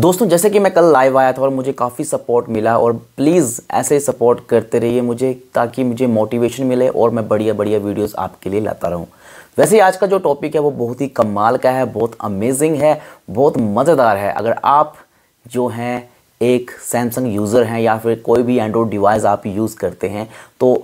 दोस्तों जैसे कि मैं कल लाइव आया था और मुझे काफ़ी सपोर्ट मिला और प्लीज़ ऐसे सपोर्ट करते रहिए मुझे ताकि मुझे मोटिवेशन मिले और मैं बढ़िया बढ़िया वीडियोस आपके लिए लाता रहूं वैसे आज का जो टॉपिक है वो बहुत ही कमाल का है बहुत अमेजिंग है बहुत मज़ेदार है अगर आप जो हैं एक सैमसंग यूज़र हैं या फिर कोई भी एंड्रॉयड डिवाइस आप यूज़ करते हैं तो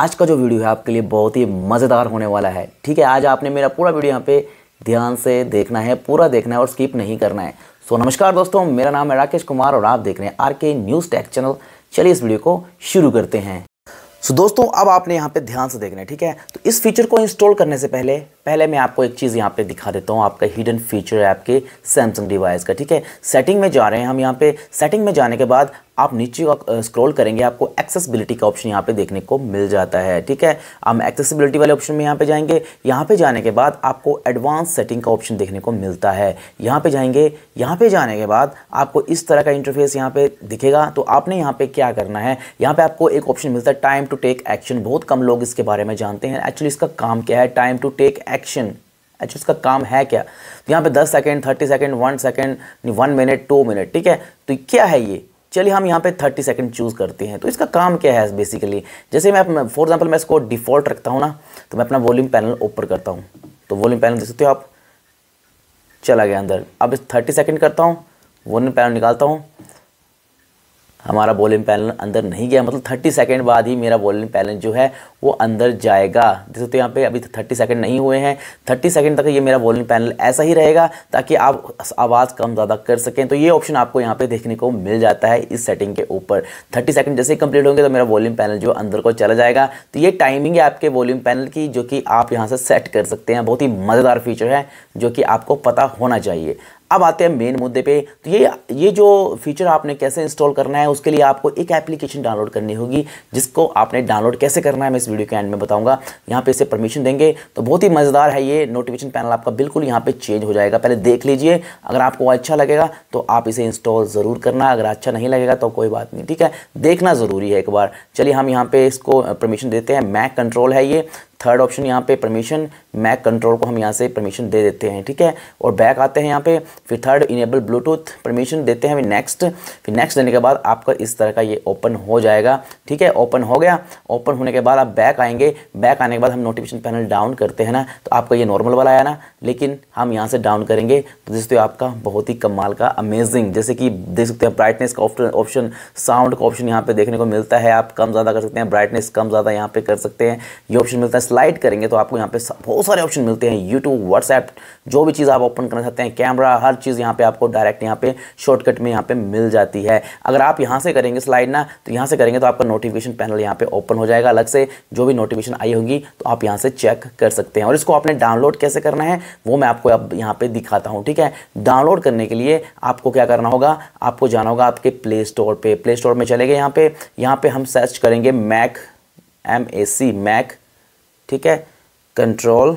आज का जो वीडियो है आपके लिए बहुत ही मज़ेदार होने वाला है ठीक है आज आपने मेरा पूरा वीडियो यहाँ पर ध्यान से देखना है पूरा देखना है और स्किप नहीं करना है सो so, नमस्कार दोस्तों मेरा नाम है राकेश कुमार और आप देख रहे हैं आर के न्यूज़ टैक चैनल चलिए इस वीडियो को शुरू करते हैं सो so, दोस्तों अब आपने यहाँ पे ध्यान से देखना है ठीक है तो इस फीचर को इंस्टॉल करने से पहले पहले मैं आपको एक चीज़ यहाँ पे दिखा देता हूँ आपका हिडन फीचर है आपके सैमसंग डिवाइस का ठीक है सेटिंग में जा रहे हैं हम यहाँ पे सेटिंग में जाने के बाद आप नीचे स्क्रॉल करेंगे आपको एक्सेसिबिलिटी का ऑप्शन यहाँ पे देखने को मिल जाता है ठीक है हम एक्सेसिबिलिटी वाले ऑप्शन में यहाँ पे जाएंगे यहाँ पे जाने के बाद आपको एडवांस सेटिंग का ऑप्शन देखने को मिलता है यहाँ पे जाएंगे यहाँ पे जाने के बाद आपको इस तरह का इंटरफेस यहाँ पे दिखेगा तो आपने यहाँ पे क्या करना है यहाँ पे आपको एक ऑप्शन मिलता है टाइम टू टेक एक्शन बहुत कम लोग इसके बारे में जानते हैं एक्चुअली इसका काम क्या है टाइम टू टेक एक्शन अच्छा इसका काम है क्या तो यहाँ पे 10 second 30 second 1 second 1 minute 2 minute ठीक है तो क्या है ये चलिए हम यहाँ पे 30 सेकंड चूज़ करते हैं तो इसका काम क्या है बेसिकली जैसे मैं फॉर एग्जांपल मैं इसको डिफ़ॉल्ट रखता हूँ ना तो मैं अपना वॉल्यूम पैनल ओपन करता हूँ तो वॉल्यूम पैनल देख सकते हो आप चला गया अंदर अब इस थर्टी सेकेंड करता हूँ वॉल्यूम पैनल निकालता हूँ हमारा बॉलिंग पैनल अंदर नहीं गया मतलब थर्टी सेकेंड बाद ही मेरा बॉलिंग पैनल जो है वो अंदर जाएगा देख सकते हो तो यहाँ पे अभी थर्टी सेकेंड नहीं हुए हैं थर्टी सेकेंड तक ये मेरा बॉलिंग पैनल ऐसा ही रहेगा ताकि आप आवाज़ कम ज़्यादा कर सकें तो ये ऑप्शन आपको यहाँ पे देखने को मिल जाता है इस सेटिंग के ऊपर थर्टी सेकेंड जैसे ही कंप्लीट होंगे तो मेरा वॉल्यूम पैनल जो अंदर को चला जाएगा तो ये टाइमिंग है आपके वॉल्यूम पैनल की जो कि आप यहाँ से सेट कर सकते हैं बहुत ही मज़ेदार फीचर है जो कि आपको पता होना चाहिए अब आते हैं मेन मुद्दे पे तो ये ये जो फीचर आपने कैसे इंस्टॉल करना है उसके लिए आपको एक एप्लीकेशन डाउनलोड करनी होगी जिसको आपने डाउनलोड कैसे करना है मैं इस वीडियो के एंड में बताऊंगा यहाँ पे इसे परमिशन देंगे तो बहुत ही मज़ेदार है ये नोटिफिकेशन पैनल आपका बिल्कुल यहाँ पे चेंज हो जाएगा पहले देख लीजिए अगर आपको अच्छा लगेगा तो आप इसे इंस्टॉल ज़रूर करना अगर अच्छा नहीं लगेगा तो कोई बात नहीं ठीक है देखना ज़रूरी है एक बार चलिए हम यहाँ पर इसको परमिशन देते हैं मैक कंट्रोल है ये थर्ड ऑप्शन यहाँ पे परमिशन मैक कंट्रोल को हम यहाँ से परमिशन दे देते हैं ठीक है और बैक आते हैं यहाँ पे फिर थर्ड इनेबल ब्लूटूथ परमिशन देते हैं नेक्स्ट फिर नेक्स्ट देने के बाद आपका इस तरह का ये ओपन हो जाएगा ठीक है ओपन हो गया ओपन होने के बाद आप बैक आएंगे बैक आने के बाद हम नोटिफिकेशन पैनल डाउन करते हैं ना तो आपका ये नॉर्मल वाला आया ना लेकिन हम यहाँ से डाउन करेंगे तो जिससे आपका बहुत ही कमाल का अमेजिंग जैसे कि देख सकते हैं ब्राइटनेस का ऑप्शन साउंड का ऑप्शन यहाँ पे देखने को मिलता है आप कम ज़्यादा कर सकते हैं ब्राइटनेस कम ज़्यादा यहाँ पे कर सकते हैं ये ऑप्शन मिलता है स्लाइड करेंगे तो आपको यहाँ पे बहुत सारे ऑप्शन मिलते हैं यूट्यूब व्हाट्सएप जो भी चीज़ आप ओपन करना चाहते हैं कैमरा हर चीज़ यहाँ पे आपको डायरेक्ट यहाँ पे शॉर्टकट में यहाँ पे मिल जाती है अगर आप यहाँ से करेंगे स्लाइड ना तो यहाँ से करेंगे तो आपका नोटिफिकेशन पैनल यहाँ पे ओपन हो जाएगा अलग से जो भी नोटिफिकेशन आई होगी तो आप यहाँ से चेक कर सकते हैं और इसको आपने डाउनलोड कैसे करना है वो मैं आपको अब यहाँ पर दिखाता हूँ ठीक है डाउनलोड करने के लिए आपको क्या करना होगा आपको जाना होगा आपके प्ले स्टोर पर प्ले स्टोर में चले गए यहाँ पे यहाँ पर हम सर्च करेंगे Mac M A C Mac ठीक है control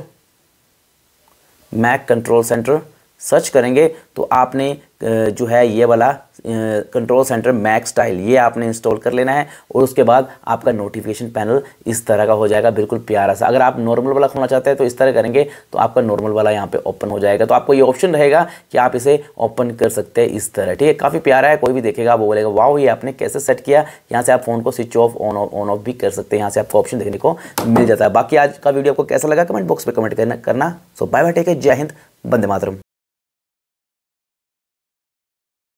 Mac control centre search करेंगे तो आपने जो है ये वाला कंट्रोल सेंटर मैक स्टाइल ये आपने इंस्टॉल कर लेना है और उसके बाद आपका नोटिफिकेशन पैनल इस तरह का हो जाएगा बिल्कुल प्यारा सा अगर आप नॉर्मल वाला खोलना चाहते हैं तो इस तरह करेंगे तो आपका नॉर्मल वाला यहाँ पे ओपन हो जाएगा तो आपको ये ऑप्शन रहेगा कि आप इसे ओपन कर सकते हैं इस तरह ठीक है काफ़ी प्यारा है कोई भी देखेगा वो बोलेगा वाह ये आपने कैसे सेट किया यहाँ से आप फ़ोन को switch off on off on off भी कर सकते हैं यहाँ से आपको ऑप्शन देखने को मिल जाता है बाकी आज का वीडियो आपको कैसा लगा कमेंट बॉक्स में कमेंट करना करना सो बाय बाय टेक जय हिंद बंदे मातरम